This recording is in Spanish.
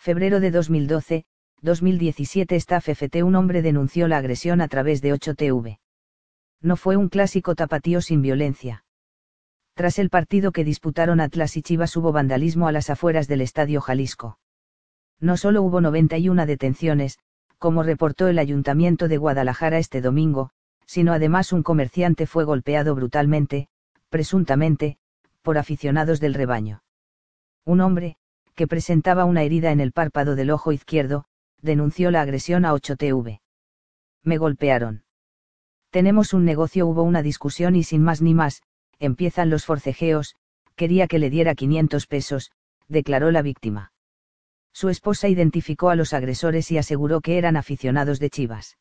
febrero de 2012, 2017 Staff FT un hombre denunció la agresión a través de 8TV. No fue un clásico tapatío sin violencia. Tras el partido que disputaron Atlas y Chivas hubo vandalismo a las afueras del Estadio Jalisco. No solo hubo 91 detenciones, como reportó el Ayuntamiento de Guadalajara este domingo, sino además un comerciante fue golpeado brutalmente, presuntamente, por aficionados del rebaño. Un hombre, que presentaba una herida en el párpado del ojo izquierdo, denunció la agresión a 8TV. Me golpearon. Tenemos un negocio, hubo una discusión y sin más ni más, empiezan los forcejeos, quería que le diera 500 pesos, declaró la víctima. Su esposa identificó a los agresores y aseguró que eran aficionados de Chivas.